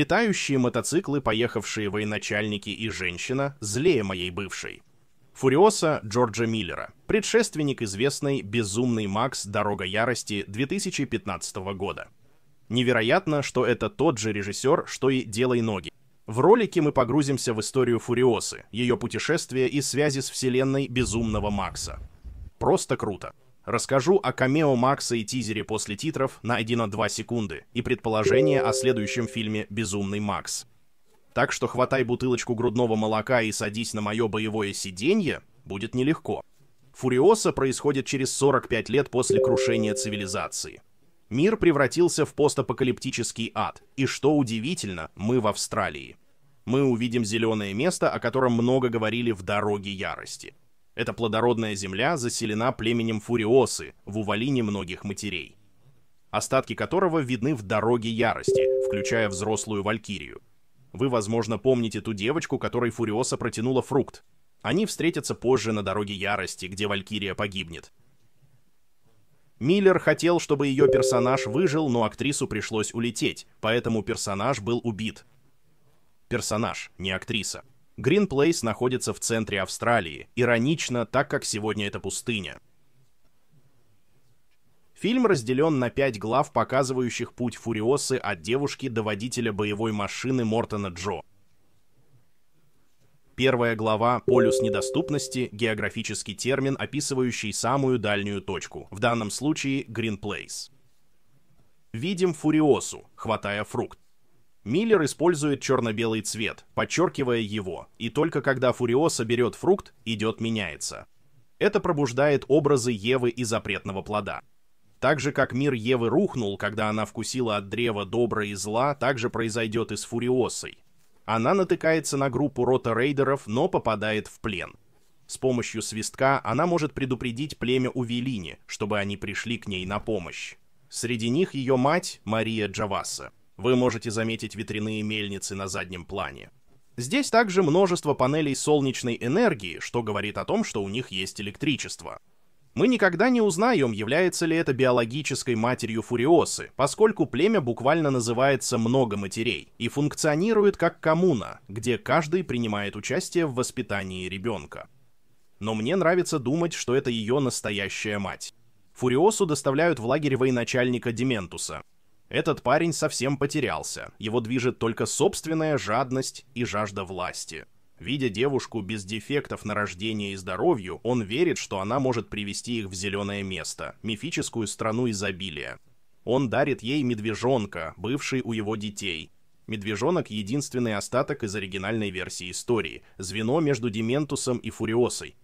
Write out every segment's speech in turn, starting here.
Летающие мотоциклы, поехавшие военачальники и женщина, злее моей бывшей. Фуриоса Джорджа Миллера, предшественник известной «Безумный Макс. Дорога ярости» 2015 года. Невероятно, что это тот же режиссер, что и «Делай ноги». В ролике мы погрузимся в историю Фуриосы, ее путешествия и связи с вселенной Безумного Макса. Просто круто. Расскажу о камео Макса и тизере после титров на 1-2 секунды и предположение о следующем фильме «Безумный Макс». Так что хватай бутылочку грудного молока и садись на мое боевое сиденье будет нелегко. Фуриоса происходит через 45 лет после крушения цивилизации. Мир превратился в постапокалиптический ад, и что удивительно, мы в Австралии. Мы увидим зеленое место, о котором много говорили в «Дороге ярости». Эта плодородная земля заселена племенем Фуриосы в увалине многих матерей, остатки которого видны в «Дороге ярости», включая взрослую валькирию. Вы, возможно, помните ту девочку, которой Фуриоса протянула фрукт. Они встретятся позже на «Дороге ярости», где валькирия погибнет. Миллер хотел, чтобы ее персонаж выжил, но актрису пришлось улететь, поэтому персонаж был убит. Персонаж, не актриса. Грин Плейс находится в центре Австралии, иронично, так как сегодня это пустыня. Фильм разделен на пять глав, показывающих путь Фуриосы от девушки до водителя боевой машины Мортона Джо. Первая глава «Полюс недоступности» — географический термин, описывающий самую дальнюю точку, в данном случае Green Place. Видим Фуриосу, хватая фрукт. Миллер использует черно-белый цвет, подчеркивая его, и только когда Фуриоса берет фрукт, идет меняется. Это пробуждает образы Евы и запретного плода. Так же, как мир Евы рухнул, когда она вкусила от древа добра и зла, так же произойдет и с Фуриосой. Она натыкается на группу рота рейдеров, но попадает в плен. С помощью свистка она может предупредить племя Увелини, чтобы они пришли к ней на помощь. Среди них ее мать Мария Джаваса. Вы можете заметить ветряные мельницы на заднем плане. Здесь также множество панелей солнечной энергии, что говорит о том, что у них есть электричество. Мы никогда не узнаем, является ли это биологической матерью Фуриосы, поскольку племя буквально называется «много матерей» и функционирует как коммуна, где каждый принимает участие в воспитании ребенка. Но мне нравится думать, что это ее настоящая мать. Фуриосу доставляют в лагерь военачальника Дементуса, этот парень совсем потерялся, его движет только собственная жадность и жажда власти. Видя девушку без дефектов на рождение и здоровью, он верит, что она может привести их в зеленое место, мифическую страну изобилия. Он дарит ей медвежонка, бывший у его детей. Медвежонок — единственный остаток из оригинальной версии истории, звено между Дементусом и Фуриосой.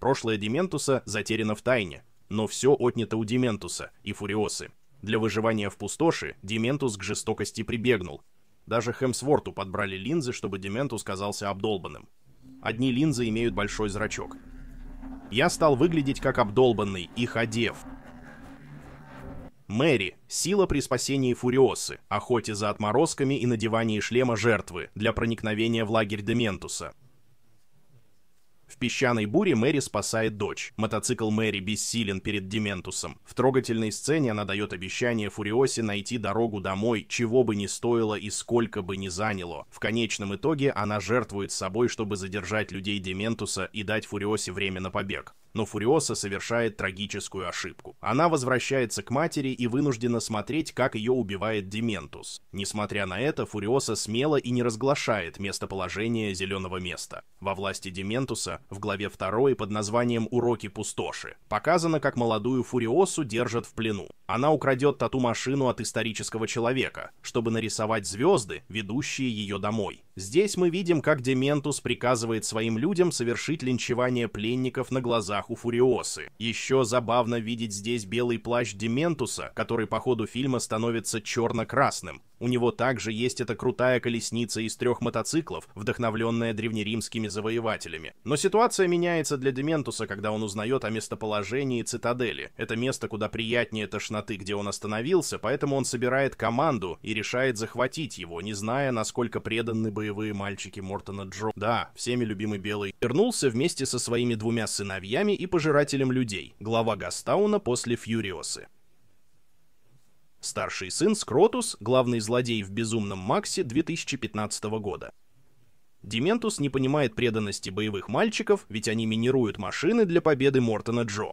Прошлое Дементуса затеряно в тайне, но все отнято у Дементуса и Фуриосы. Для выживания в пустоши Дементус к жестокости прибегнул. Даже Хемсворту подбрали линзы, чтобы Дементус казался обдолбанным. Одни линзы имеют большой зрачок. Я стал выглядеть как обдолбанный, и ходев. Мэри — сила при спасении Фуриосы, охоте за отморозками и надевании шлема жертвы для проникновения в лагерь Дементуса — в песчаной буре Мэри спасает дочь. Мотоцикл Мэри бессилен перед Дементусом. В трогательной сцене она дает обещание Фуриосе найти дорогу домой, чего бы ни стоило и сколько бы ни заняло. В конечном итоге она жертвует собой, чтобы задержать людей Дементуса и дать Фуриосе время на побег но Фуриоса совершает трагическую ошибку. Она возвращается к матери и вынуждена смотреть, как ее убивает Дементус. Несмотря на это, Фуриоса смело и не разглашает местоположение зеленого места. Во власти Дементуса, в главе 2 под названием «Уроки пустоши», показано, как молодую Фуриосу держат в плену. Она украдет тату-машину от исторического человека, чтобы нарисовать звезды, ведущие ее домой. Здесь мы видим, как Дементус приказывает своим людям совершить линчевание пленников на глазах у Фуриосы. Еще забавно видеть здесь белый плащ Дементуса, который по ходу фильма становится черно-красным. У него также есть эта крутая колесница из трех мотоциклов, вдохновленная древнеримскими завоевателями. Но ситуация меняется для Дементуса, когда он узнает о местоположении цитадели. Это место, куда приятнее тошноты тесноты, где он остановился, поэтому он собирает команду и решает захватить его, не зная, насколько преданы боевые мальчики Мортона Джо. Да, всеми любимый Белый. Вернулся вместе со своими двумя сыновьями и пожирателем людей, глава Гастауна после Фьюриосы. Старший сын Скротус, главный злодей в «Безумном Максе» 2015 года. Дементус не понимает преданности боевых мальчиков, ведь они минируют машины для победы Мортона Джо.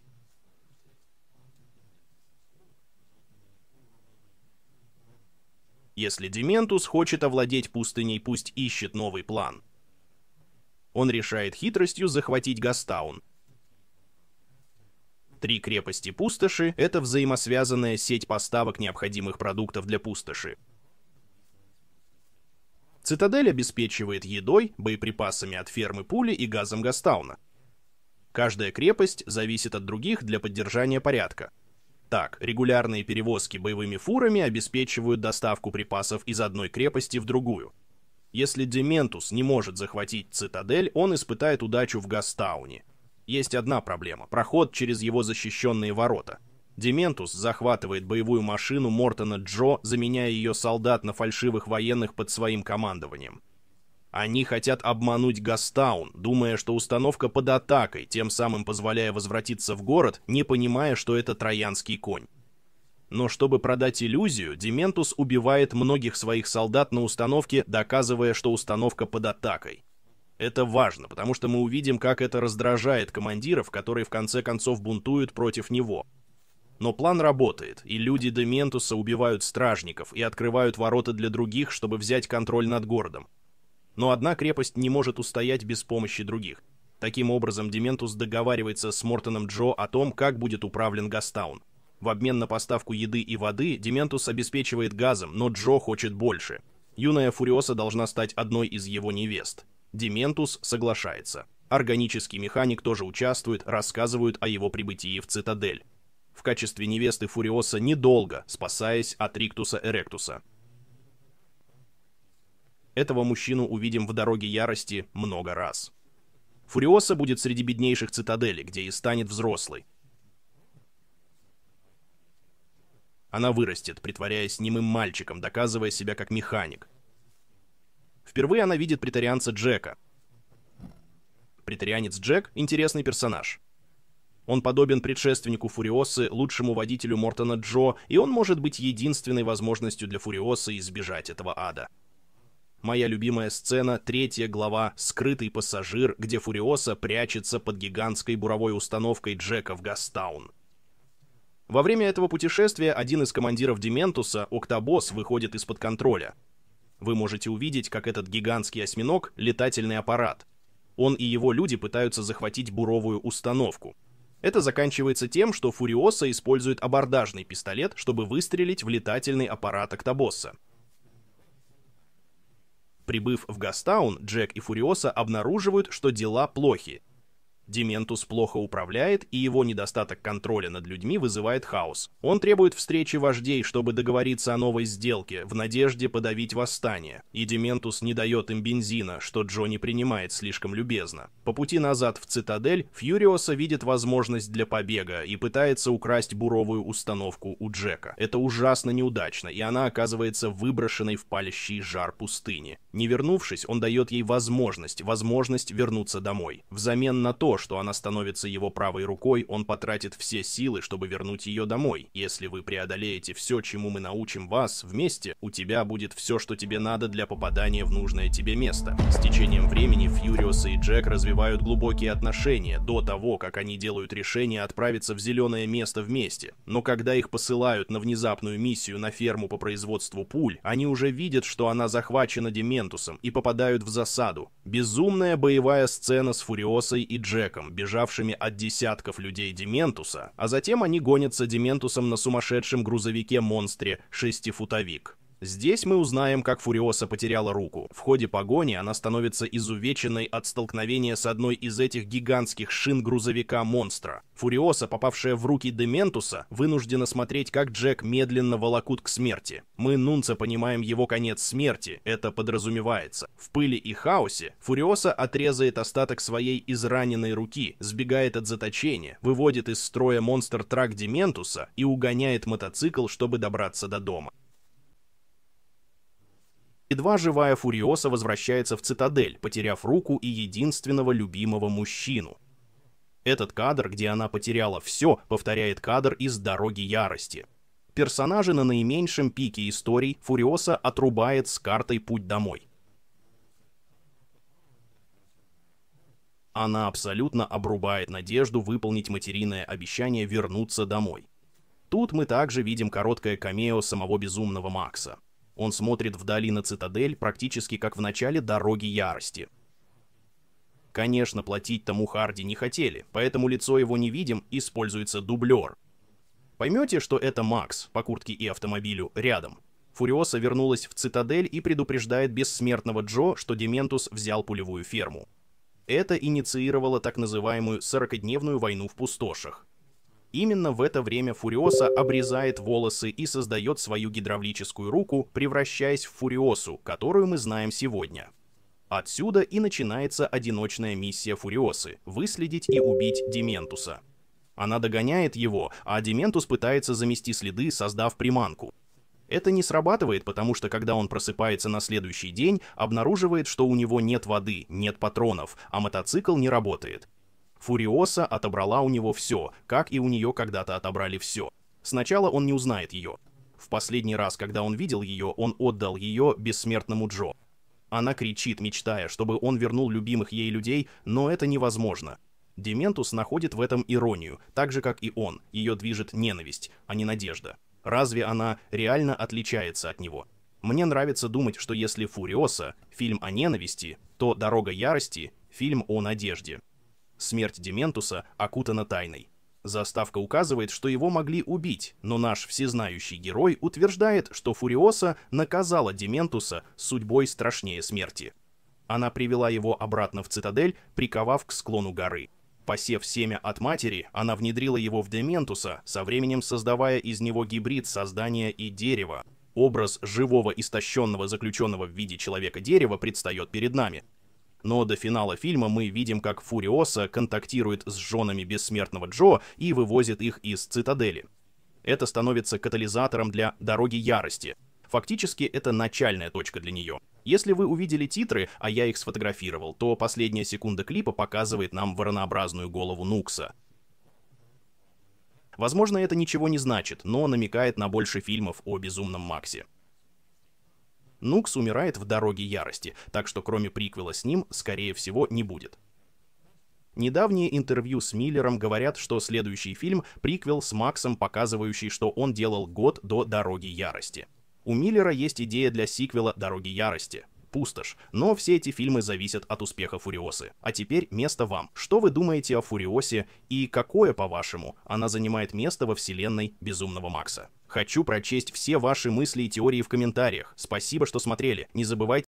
Если Дементус хочет овладеть пустыней, пусть ищет новый план. Он решает хитростью захватить Гастаун. Три крепости пустоши — это взаимосвязанная сеть поставок необходимых продуктов для пустоши. Цитадель обеспечивает едой, боеприпасами от фермы пули и газом Гастауна. Каждая крепость зависит от других для поддержания порядка — так, регулярные перевозки боевыми фурами обеспечивают доставку припасов из одной крепости в другую. Если Дементус не может захватить цитадель, он испытает удачу в Гастауне. Есть одна проблема – проход через его защищенные ворота. Дементус захватывает боевую машину Мортона Джо, заменяя ее солдат на фальшивых военных под своим командованием. Они хотят обмануть Гастаун, думая, что установка под атакой, тем самым позволяя возвратиться в город, не понимая, что это троянский конь. Но чтобы продать иллюзию, Дементус убивает многих своих солдат на установке, доказывая, что установка под атакой. Это важно, потому что мы увидим, как это раздражает командиров, которые в конце концов бунтуют против него. Но план работает, и люди Дементуса убивают стражников и открывают ворота для других, чтобы взять контроль над городом. Но одна крепость не может устоять без помощи других. Таким образом, Дементус договаривается с Мортоном Джо о том, как будет управлен Гастаун. В обмен на поставку еды и воды Дементус обеспечивает газом, но Джо хочет больше. Юная Фуриоса должна стать одной из его невест. Дементус соглашается. Органический механик тоже участвует, рассказывают о его прибытии в цитадель. В качестве невесты Фуриоса недолго, спасаясь от Риктуса Эректуса – этого мужчину увидим в «Дороге ярости» много раз. Фуриоса будет среди беднейших цитаделей, где и станет взрослой. Она вырастет, притворяясь немым мальчиком, доказывая себя как механик. Впервые она видит притарианца Джека. Притарианец Джек — интересный персонаж. Он подобен предшественнику Фуриосы, лучшему водителю Мортона Джо, и он может быть единственной возможностью для Фуриосы избежать этого ада. Моя любимая сцена — третья глава «Скрытый пассажир», где Фуриоса прячется под гигантской буровой установкой Джека в Гастаун. Во время этого путешествия один из командиров Дементуса, Октобосс, выходит из-под контроля. Вы можете увидеть, как этот гигантский осьминог — летательный аппарат. Он и его люди пытаются захватить буровую установку. Это заканчивается тем, что Фуриоса использует абордажный пистолет, чтобы выстрелить в летательный аппарат Октобосса. Прибыв в Гастаун, Джек и Фуриоса обнаруживают, что дела плохи. Дементус плохо управляет, и его недостаток контроля над людьми вызывает хаос. Он требует встречи вождей, чтобы договориться о новой сделке, в надежде подавить восстание. И Дементус не дает им бензина, что Джонни принимает слишком любезно. По пути назад в цитадель Фьюриоса видит возможность для побега и пытается украсть буровую установку у Джека. Это ужасно неудачно, и она оказывается выброшенной в палящий жар пустыни. Не вернувшись, он дает ей возможность, возможность вернуться домой. Взамен на то, что она становится его правой рукой, он потратит все силы, чтобы вернуть ее домой. Если вы преодолеете все, чему мы научим вас вместе, у тебя будет все, что тебе надо для попадания в нужное тебе место. С течением времени Фьюриос и Джек развивают глубокие отношения до того, как они делают решение отправиться в зеленое место вместе. Но когда их посылают на внезапную миссию на ферму по производству пуль, они уже видят, что она захвачена Дементусом и попадают в засаду. Безумная боевая сцена с Фуриосой и Джеком Джеком, бежавшими от десятков людей Дементуса, а затем они гонятся Дементусом на сумасшедшем грузовике-монстре «Шестифутовик». Здесь мы узнаем, как Фуриоса потеряла руку. В ходе погони она становится изувеченной от столкновения с одной из этих гигантских шин грузовика-монстра. Фуриоса, попавшая в руки Дементуса, вынуждена смотреть, как Джек медленно волокут к смерти. Мы, Нунца, понимаем его конец смерти, это подразумевается. В пыли и хаосе Фуриоса отрезает остаток своей израненной руки, сбегает от заточения, выводит из строя монстр-трак Дементуса и угоняет мотоцикл, чтобы добраться до дома. Едва живая Фуриоса возвращается в цитадель, потеряв руку и единственного любимого мужчину. Этот кадр, где она потеряла все, повторяет кадр из «Дороги ярости». Персонажи на наименьшем пике историй Фуриоса отрубает с картой путь домой. Она абсолютно обрубает надежду выполнить материное обещание вернуться домой. Тут мы также видим короткое камео самого безумного Макса. Он смотрит вдали на цитадель, практически как в начале «Дороги ярости». Конечно, платить тому Харди не хотели, поэтому лицо его не видим, используется дублер. Поймете, что это Макс, по куртке и автомобилю, рядом. Фуриоса вернулась в цитадель и предупреждает бессмертного Джо, что Дементус взял пулевую ферму. Это инициировало так называемую 40-дневную войну в пустошах. Именно в это время Фуриоса обрезает волосы и создает свою гидравлическую руку, превращаясь в Фуриосу, которую мы знаем сегодня. Отсюда и начинается одиночная миссия Фуриосы — выследить и убить Дементуса. Она догоняет его, а Дементус пытается замести следы, создав приманку. Это не срабатывает, потому что когда он просыпается на следующий день, обнаруживает, что у него нет воды, нет патронов, а мотоцикл не работает. Фуриоса отобрала у него все, как и у нее когда-то отобрали все. Сначала он не узнает ее. В последний раз, когда он видел ее, он отдал ее бессмертному Джо. Она кричит, мечтая, чтобы он вернул любимых ей людей, но это невозможно. Дементус находит в этом иронию, так же, как и он. Ее движет ненависть, а не надежда. Разве она реально отличается от него? Мне нравится думать, что если «Фуриоса» — фильм о ненависти, то «Дорога ярости» — фильм о надежде смерть Дементуса окутана тайной. Заставка указывает, что его могли убить, но наш всезнающий герой утверждает, что Фуриоса наказала Дементуса судьбой страшнее смерти. Она привела его обратно в цитадель, приковав к склону горы. Посев семя от матери, она внедрила его в Дементуса, со временем создавая из него гибрид создания и дерева. Образ живого истощенного заключенного в виде человека-дерева предстает перед нами – но до финала фильма мы видим, как Фуриоса контактирует с женами бессмертного Джо и вывозит их из цитадели. Это становится катализатором для «Дороги ярости». Фактически это начальная точка для нее. Если вы увидели титры, а я их сфотографировал, то последняя секунда клипа показывает нам воронообразную голову Нукса. Возможно, это ничего не значит, но намекает на больше фильмов о Безумном Максе. Нукс умирает в «Дороге ярости», так что кроме приквела с ним, скорее всего, не будет. Недавние интервью с Миллером говорят, что следующий фильм — приквел с Максом, показывающий, что он делал год до «Дороги ярости». У Миллера есть идея для сиквела «Дороги ярости» пустошь. Но все эти фильмы зависят от успеха Фуриосы. А теперь место вам. Что вы думаете о Фуриосе и какое, по-вашему, она занимает место во вселенной Безумного Макса? Хочу прочесть все ваши мысли и теории в комментариях. Спасибо, что смотрели. Не забывайте